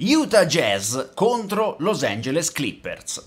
Utah Jazz contro Los Angeles Clippers.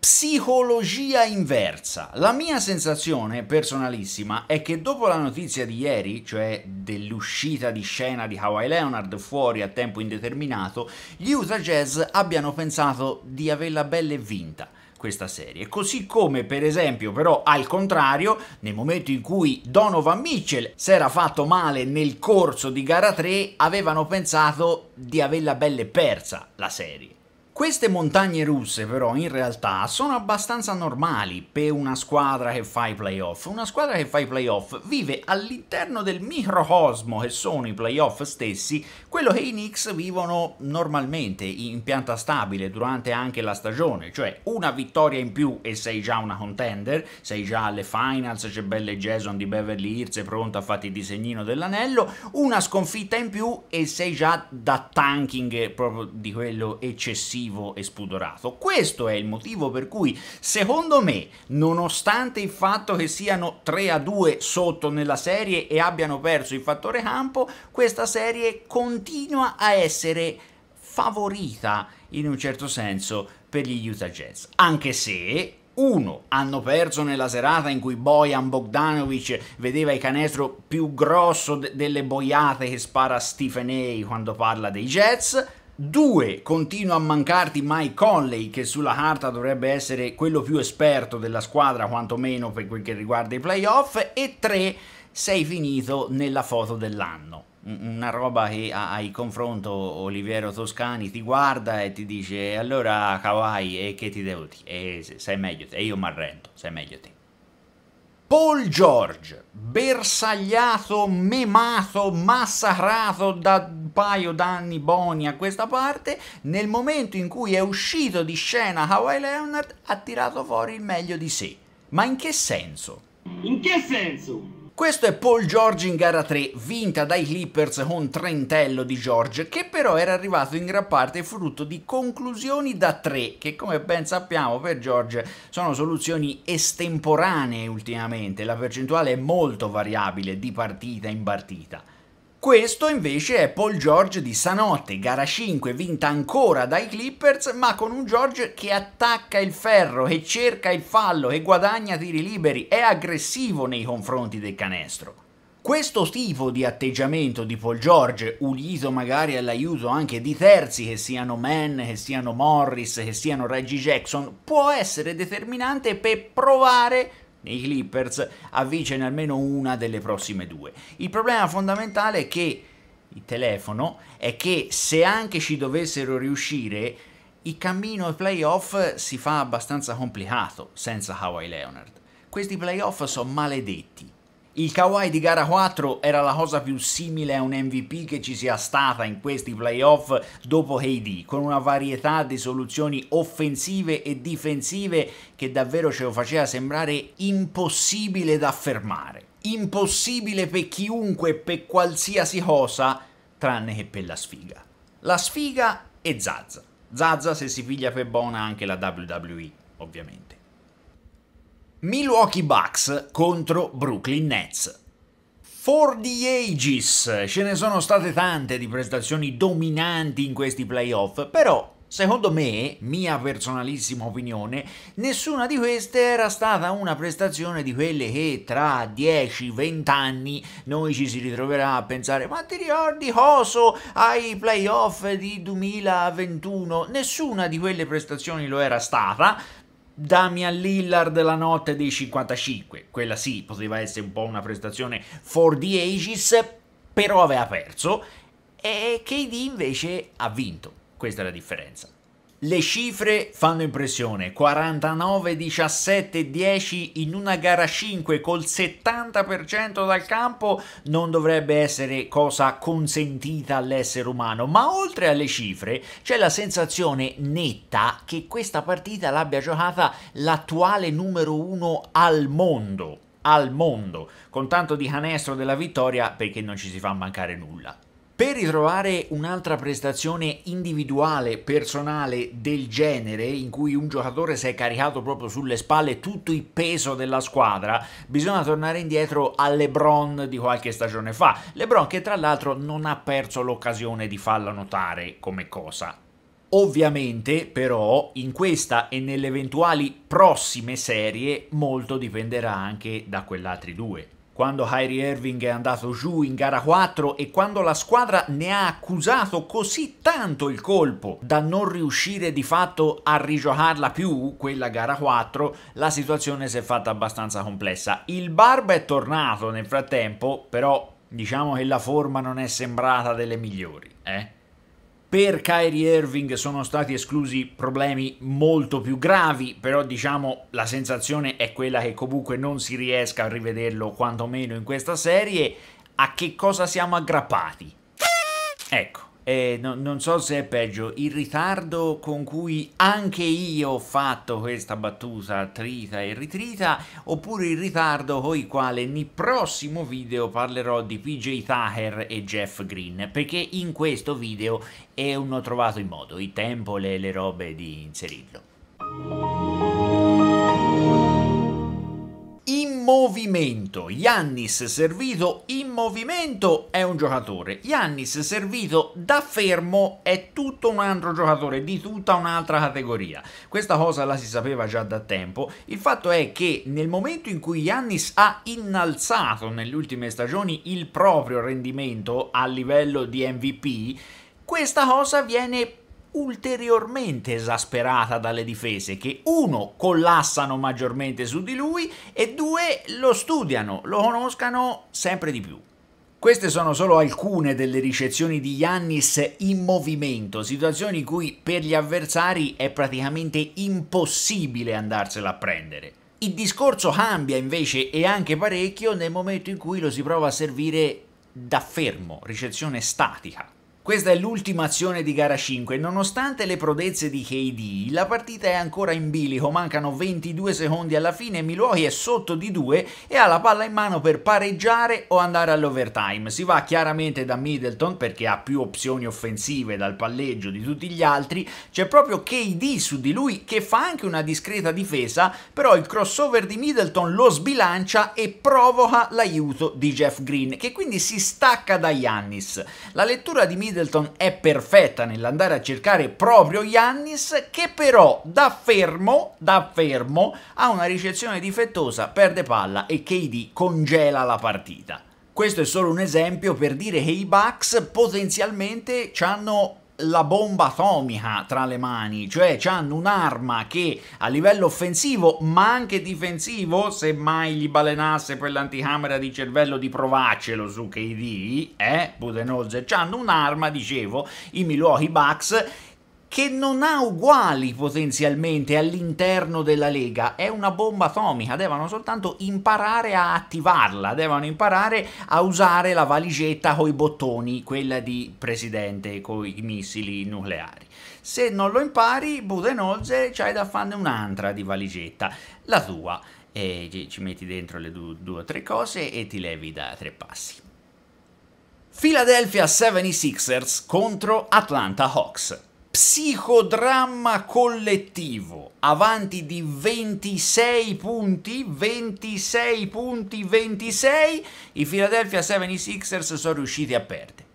Psicologia inversa. La mia sensazione personalissima è che dopo la notizia di ieri, cioè dell'uscita di scena di Hawaii Leonard fuori a tempo indeterminato, gli Utah Jazz abbiano pensato di averla bella e vinta questa serie. Così come per esempio però al contrario nel momento in cui Donovan Mitchell si era fatto male nel corso di gara 3 avevano pensato di averla belle persa la serie. Queste montagne russe però in realtà sono abbastanza normali per una squadra che fa i playoff. Una squadra che fa i playoff vive all'interno del microcosmo che sono i playoff stessi, quello che i Knicks vivono normalmente in pianta stabile durante anche la stagione, cioè una vittoria in più e sei già una contender, sei già alle finals, c'è Belle Jason di Beverly Hills pronta a farti il disegnino dell'anello, una sconfitta in più e sei già da tanking proprio di quello eccessivo cattivo e spudorato. Questo è il motivo per cui, secondo me, nonostante il fatto che siano 3 a 2 sotto nella serie e abbiano perso il fattore campo, questa serie continua a essere favorita in un certo senso per gli Utah Jazz. Anche se, 1. Hanno perso nella serata in cui Bojan Bogdanovic vedeva il canestro più grosso delle boiate che spara Stephen A quando parla dei Jets. 2. Continua a mancarti Mike Conley, che sulla carta dovrebbe essere quello più esperto della squadra, quantomeno per quel che riguarda i playoff. E 3. Sei finito nella foto dell'anno. Una roba che ai confronto Oliviero Toscani ti guarda e ti dice allora Kawhi e che ti devo dire? E sei meglio te, e io mi arrendo, sei meglio te. Paul George, bersagliato, memato, massacrato da un paio d'anni boni a questa parte, nel momento in cui è uscito di scena Hawaii Leonard ha tirato fuori il meglio di sé. Ma in che senso? In che senso? Questo è Paul George in gara 3, vinta dai Clippers con trentello di George, che però era arrivato in gran parte frutto di conclusioni da 3, che come ben sappiamo per George sono soluzioni estemporanee ultimamente, la percentuale è molto variabile di partita in partita. Questo invece è Paul George di Sanotte, gara 5 vinta ancora dai Clippers, ma con un George che attacca il ferro, che cerca il fallo, che guadagna tiri liberi, è aggressivo nei confronti del canestro. Questo tipo di atteggiamento di Paul George, unito magari all'aiuto anche di terzi, che siano Mann, che siano Morris, che siano Reggie Jackson, può essere determinante per provare i Clippers avvicina almeno una delle prossime due. Il problema fondamentale è che il telefono è che se anche ci dovessero riuscire il cammino ai playoff si fa abbastanza complicato senza Hawaii Leonard. Questi playoff sono maledetti il Kawhi di gara 4 era la cosa più simile a un MVP che ci sia stata in questi playoff dopo KD, con una varietà di soluzioni offensive e difensive che davvero ce lo faceva sembrare impossibile da fermare. Impossibile per chiunque, per qualsiasi cosa, tranne che per la sfiga. La sfiga e Zazza. Zazza se si piglia per buona anche la WWE, ovviamente. Milwaukee Bucks contro Brooklyn Nets. For the ages, ce ne sono state tante di prestazioni dominanti in questi playoff, però secondo me, mia personalissima opinione, nessuna di queste era stata una prestazione di quelle che tra 10-20 anni noi ci si ritroverà a pensare ma ti ricordi Coso ai playoff di 2021? Nessuna di quelle prestazioni lo era stata, Damian Lillard la notte dei 55. Quella sì, poteva essere un po' una prestazione for the ages, però aveva perso e KD invece ha vinto. Questa è la differenza. Le cifre fanno impressione, 49, 17, 10 in una gara 5 col 70% dal campo non dovrebbe essere cosa consentita all'essere umano, ma oltre alle cifre c'è la sensazione netta che questa partita l'abbia giocata l'attuale numero 1 al mondo, al mondo, con tanto di canestro della vittoria perché non ci si fa mancare nulla. Per ritrovare un'altra prestazione individuale, personale del genere, in cui un giocatore si è caricato proprio sulle spalle tutto il peso della squadra, bisogna tornare indietro a LeBron di qualche stagione fa. LeBron che tra l'altro non ha perso l'occasione di farla notare come cosa. Ovviamente però in questa e nelle eventuali prossime serie molto dipenderà anche da quell'altri due quando Kyrie Irving è andato giù in gara 4 e quando la squadra ne ha accusato così tanto il colpo da non riuscire di fatto a rigiocarla più, quella gara 4, la situazione si è fatta abbastanza complessa. Il Barba è tornato nel frattempo, però diciamo che la forma non è sembrata delle migliori, eh? Per Kyrie Irving sono stati esclusi problemi molto più gravi, però diciamo la sensazione è quella che comunque non si riesca a rivederlo quantomeno in questa serie. A che cosa siamo aggrappati? Ecco eh, no, non so se è peggio, il ritardo con cui anche io ho fatto questa battuta trita e ritrita, oppure il ritardo con il quale nel prossimo video parlerò di PJ Taher e Jeff Green, perché in questo video non ho trovato in modo, i tempo, le, le robe di inserirlo. movimento. Yannis servito in movimento è un giocatore. Yannis servito da fermo è tutto un altro giocatore di tutta un'altra categoria. Questa cosa la si sapeva già da tempo. Il fatto è che nel momento in cui Yannis ha innalzato nelle ultime stagioni il proprio rendimento a livello di MVP, questa cosa viene ulteriormente esasperata dalle difese che uno collassano maggiormente su di lui e due lo studiano, lo conoscano sempre di più. Queste sono solo alcune delle ricezioni di Yannis in movimento, situazioni in cui per gli avversari è praticamente impossibile andarsela a prendere. Il discorso cambia invece e anche parecchio nel momento in cui lo si prova a servire da fermo, ricezione statica. Questa è l'ultima azione di gara 5 nonostante le prodezze di KD, la partita è ancora in bilico, mancano 22 secondi alla fine, Milwaukee è sotto di 2 e ha la palla in mano per pareggiare o andare all'overtime. Si va chiaramente da Middleton perché ha più opzioni offensive dal palleggio di tutti gli altri, c'è proprio KD su di lui che fa anche una discreta difesa, però il crossover di Middleton lo sbilancia e provoca l'aiuto di Jeff Green, che quindi si stacca da Yannis. La lettura di Middleton Middleton è perfetta nell'andare a cercare proprio Yannis che però da fermo, da fermo ha una ricezione difettosa, perde palla e KD congela la partita. Questo è solo un esempio per dire che i Bucks potenzialmente hanno la bomba atomica tra le mani, cioè hanno un'arma che a livello offensivo ma anche difensivo, se mai gli balenasse quell'anticamera di cervello di provarcelo su KD, eh, Budenholzer, hanno un'arma, dicevo, i Milwaukee Bucks che non ha uguali potenzialmente all'interno della Lega, è una bomba atomica, devono soltanto imparare a attivarla, devono imparare a usare la valigetta con i bottoni, quella di presidente con i missili nucleari. Se non lo impari, Budenholzer c'hai da farne un'altra di valigetta, la tua, e ci metti dentro le due o tre cose e ti levi da tre passi. Philadelphia 76ers contro Atlanta Hawks psicodramma collettivo, avanti di 26 punti, 26 punti, 26, i Philadelphia 76ers sono riusciti a perdere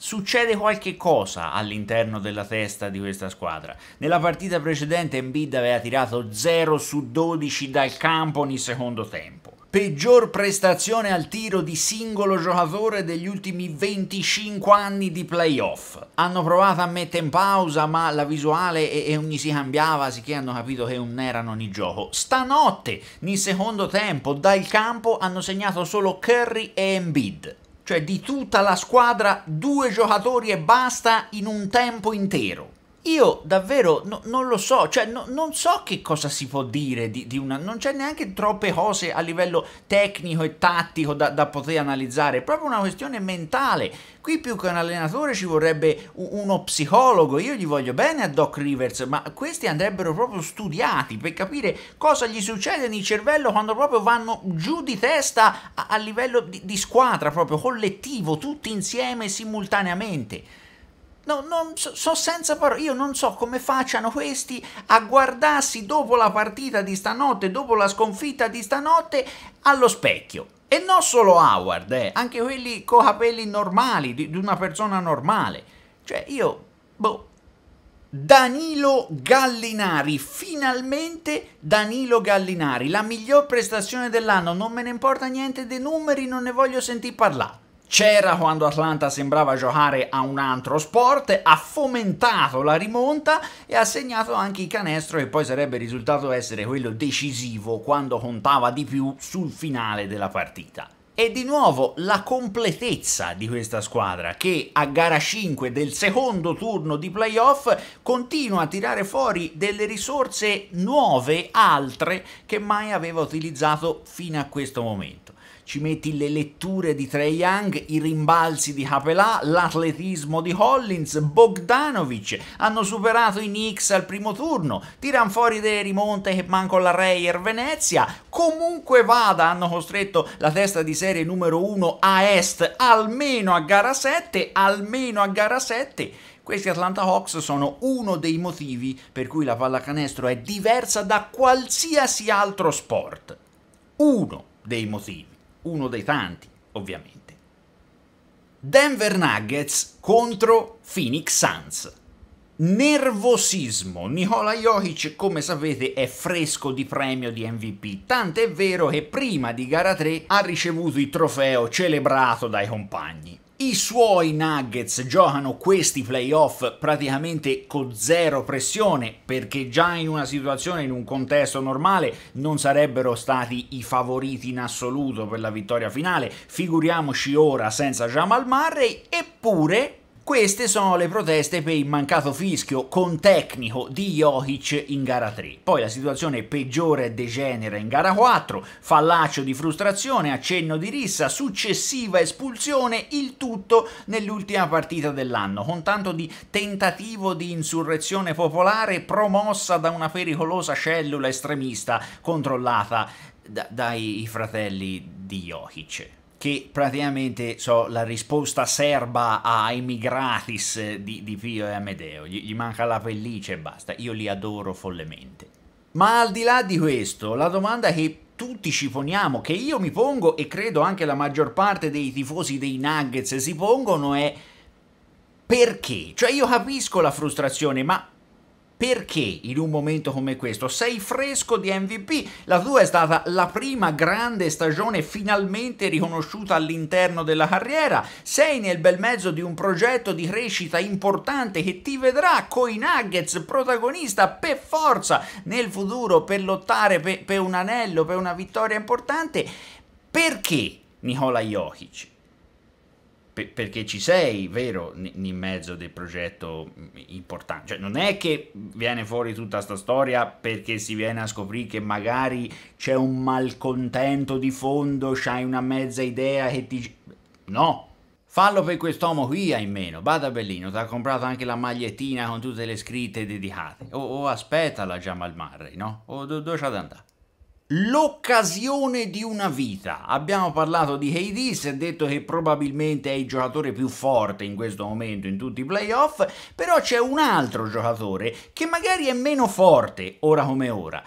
succede qualche cosa all'interno della testa di questa squadra. Nella partita precedente Embiid aveva tirato 0 su 12 dal campo ogni secondo tempo. Peggior prestazione al tiro di singolo giocatore degli ultimi 25 anni di playoff. Hanno provato a mettere in pausa, ma la visuale e, e ogni si cambiava, sicché hanno capito che non erano ogni gioco. Stanotte, nel secondo tempo, dal campo hanno segnato solo Curry e Embiid. Cioè di tutta la squadra due giocatori e basta in un tempo intero. Io davvero no, non lo so, cioè no, non so che cosa si può dire di, di una... non c'è neanche troppe cose a livello tecnico e tattico da, da, poter analizzare, è proprio una questione mentale. Qui più che un allenatore ci vorrebbe uno psicologo, io gli voglio bene a Doc Rivers, ma questi andrebbero proprio studiati per capire cosa gli succede nel cervello quando proprio vanno giù di testa a, a livello di, di squadra, proprio collettivo, tutti insieme simultaneamente. No, non so, so senza parole, io non so come facciano questi a guardarsi dopo la partita di stanotte, dopo la sconfitta di stanotte, allo specchio. E non solo Howard, eh, anche quelli con capelli normali, di, di una persona normale. Cioè io, boh, Danilo Gallinari, finalmente Danilo Gallinari, la miglior prestazione dell'anno, non me ne importa niente dei numeri, non ne voglio sentir parlare c'era quando Atlanta sembrava giocare a un altro sport, ha fomentato la rimonta e ha segnato anche il canestro che poi sarebbe risultato essere quello decisivo quando contava di più sul finale della partita. E di nuovo la completezza di questa squadra che a gara 5 del secondo turno di playoff continua a tirare fuori delle risorse nuove, altre, che mai aveva utilizzato fino a questo momento ci metti le letture di Trey Young, i rimbalzi di Hapelà, l'atletismo di Hollins, Bogdanovic, hanno superato i Knicks al primo turno, tiran fuori dei Rimonte che manco la Reyer Venezia, comunque vada hanno costretto la testa di serie numero 1 a Est almeno a gara 7, almeno a gara 7 questi Atlanta Hawks sono uno dei motivi per cui la pallacanestro è diversa da qualsiasi altro sport. Uno dei motivi uno dei tanti, ovviamente. Denver Nuggets contro Phoenix Suns. Nervosismo. Nikola Jokic, come sapete, è fresco di premio di MVP. Tant'è vero che prima di gara 3 ha ricevuto il trofeo celebrato dai compagni. I suoi Nuggets giocano questi playoff praticamente con zero pressione perché già in una situazione, in un contesto normale, non sarebbero stati i favoriti in assoluto per la vittoria finale. Figuriamoci ora senza Jamal Murray, eppure queste sono le proteste per il mancato fischio con tecnico di Jokic in gara 3. Poi la situazione peggiore e degenera in gara 4, fallaccio di frustrazione, accenno di rissa, successiva espulsione, il tutto nell'ultima partita dell'anno, con tanto di tentativo di insurrezione popolare promossa da una pericolosa cellula estremista controllata dai fratelli di Jokic che praticamente so, la risposta serba a Emigratis di, di Pio e Amedeo, gli, gli manca la pelliccia e basta, io li adoro follemente. Ma al di là di questo, la domanda che tutti ci poniamo, che io mi pongo e credo anche la maggior parte dei tifosi dei Nuggets si pongono è perché? Cioè io capisco la frustrazione, ma perché in un momento come questo? Sei fresco di MVP, la tua è stata la prima grande stagione finalmente riconosciuta all'interno della carriera, sei nel bel mezzo di un progetto di crescita importante che ti vedrà coi Nuggets protagonista per forza nel futuro per lottare per, per un anello, per una vittoria importante. Perché Nicola Jokic? per, perché ci sei, vero, in mezzo del progetto mm, importante. Cioè, non è che viene fuori tutta questa storia perché si viene a scoprire che magari c'è un malcontento di fondo, c'hai una mezza idea che ti... No! Fallo per quest'uomo qui, ahimeno, bada bellino, ti ha comprato anche la magliettina con tutte le scritte dedicate. O, o aspettala già Malmarri, no? O dove c'ha da andare? l'occasione di una vita. Abbiamo parlato di Hades e detto che probabilmente è il giocatore più forte in questo momento in tutti i playoff, però c'è un altro giocatore che magari è meno forte ora come ora.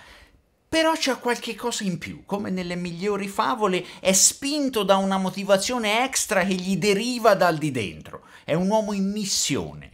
Però c'è qualche cosa in più, come nelle migliori favole, è spinto da una motivazione extra che gli deriva dal di dentro. È un uomo in missione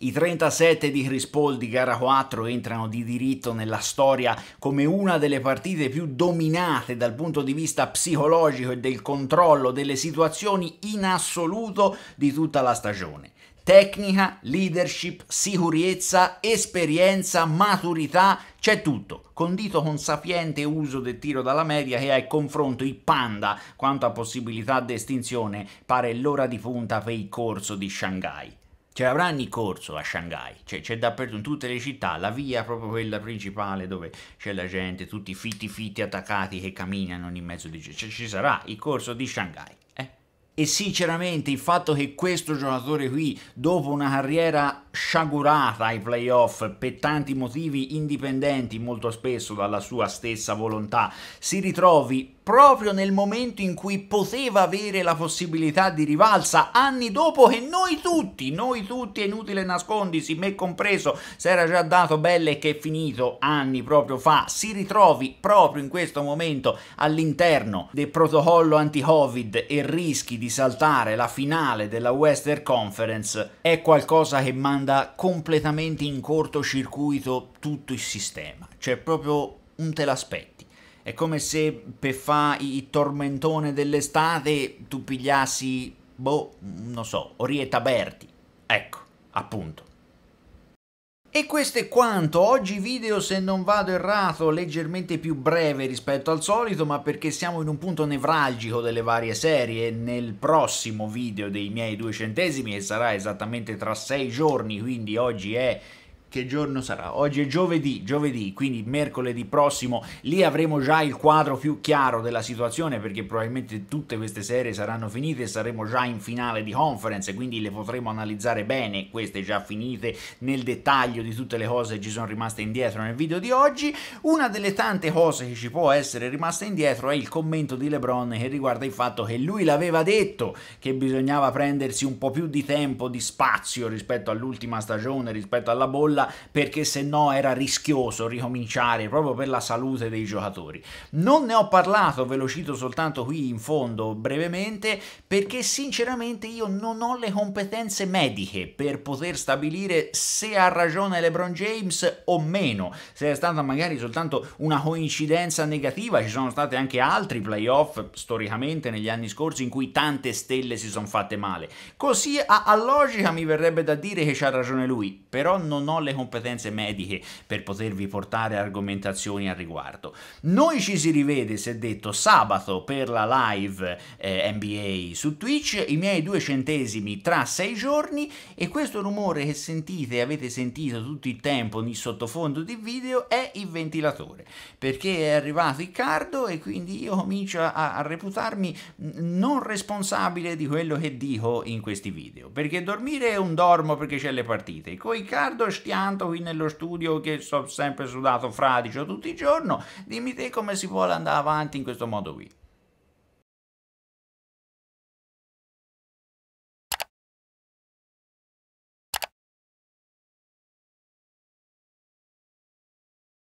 i 37 di Chris Paul di gara 4 entrano di diritto nella storia come una delle partite più dominate dal punto di vista psicologico e del controllo delle situazioni in assoluto di tutta la stagione. Tecnica, leadership, sicurezza, esperienza, maturità, c'è tutto, condito con sapiente uso del tiro dalla media che ha al confronto i panda quanto a possibilità d'estinzione pare l'ora di punta per il corso di Shanghai ce cioè, l'avranno in corso a Shanghai, cioè c'è dappertutto in tutte le città, la via proprio quella principale dove c'è la gente, tutti fitti fitti attaccati che camminano in mezzo di gente, cioè, ci sarà il corso di Shanghai. Eh? E sinceramente il fatto che questo giocatore qui, dopo una carriera sciagurata ai playoff per tanti motivi indipendenti molto spesso dalla sua stessa volontà si ritrovi proprio nel momento in cui poteva avere la possibilità di rivalsa anni dopo che noi tutti, noi tutti è inutile nascondersi, me compreso, si era già dato belle che è finito anni proprio fa, si ritrovi proprio in questo momento all'interno del protocollo anti-covid e rischi di saltare la finale della Western Conference è qualcosa che manda manda completamente in cortocircuito tutto il sistema, cioè proprio non te l'aspetti. È come se per fare il tormentone dell'estate tu pigliassi, boh, non so, Orietta Berti. Ecco, appunto. E questo è quanto, oggi video se non vado errato leggermente più breve rispetto al solito ma perché siamo in un punto nevralgico delle varie serie, nel prossimo video dei miei due centesimi che sarà esattamente tra sei giorni quindi oggi è che giorno sarà? Oggi è giovedì, giovedì, quindi mercoledì prossimo, lì avremo già il quadro più chiaro della situazione perché probabilmente tutte queste serie saranno finite e saremo già in finale di conference, quindi le potremo analizzare bene queste già finite nel dettaglio di tutte le cose che ci sono rimaste indietro nel video di oggi. Una delle tante cose che ci può essere rimasta indietro è il commento di LeBron che riguarda il fatto che lui l'aveva detto che bisognava prendersi un po' più di tempo, di spazio rispetto all'ultima stagione, rispetto alla bolla perché se no era rischioso ricominciare proprio per la salute dei giocatori. Non ne ho parlato, ve lo cito soltanto qui in fondo brevemente, perché sinceramente io non ho le competenze mediche per poter stabilire se ha ragione LeBron James o meno, se è stata magari soltanto una coincidenza negativa, ci sono stati anche altri playoff storicamente negli anni scorsi in cui tante stelle si sono fatte male. Così a, a logica mi verrebbe da dire che c'ha ragione lui, però non ho le le competenze mediche per potervi portare argomentazioni al riguardo. Noi ci si rivede, se detto, sabato per la live eh, NBA su Twitch, i miei due centesimi tra sei giorni e questo rumore che sentite e avete sentito tutto il tempo di sottofondo di video è il ventilatore, perché è arrivato il cardo e quindi io comincio a, a reputarmi mm, non responsabile di quello che dico in questi video, perché dormire è un dormo perché c'è le partite, con il cardo stiamo pianto qui nello studio che sto sempre sudato fradicio tutti i giorni. dimmi te come si vuole andare avanti in questo modo qui.